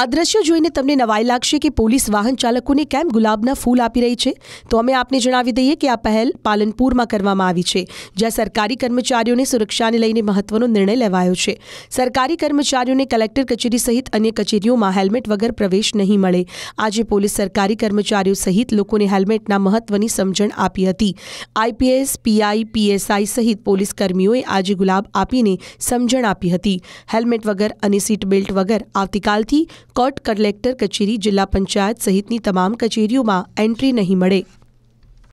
આ દ્રશ્ય જોઈને તમને નવાઈ લાગશે કે પોલીસ વાહન ચાલકોને કેમ ગુલાબના ફૂલ આપી રહી છે તો અમે આપને જણાવી દઈએ કે આ પહેલ પાલનપુરમાં કરવામાં આવી છે જ્યાં સરકારી કર્મચારીઓની સુરક્ષાને લઈને મહત્વનો નિર્ણય લેવાયો છે સરકારી કર્મચારીઓને કલેક્ટર કચેરી સહિત અન્ય કચેરીઓમાં હેલ્મેટ વગર પ્રવેશ નહીં મળે આજે પોલીસ સરકારી કર્મચારીઓ સહિત લોકોને હેલ્મેટના મહત્વની સમજણ આપી હતી આઈપીએસ પીઆઈ પીએસઆઈ સહિત પોલીસ કર્મીઓએ આજે ગુલાબ આપીને સમજણ આપી હતી હેલ્મેટ વગર અને સીટ બેલ્ટ વગર આવતીકાલથી કોર્ટ કલેક્ટર કચેરી જિલ્લા પંચાયત સહિતની તમામ કચેરીઓમાં એન્ટ્રી નહીં મળે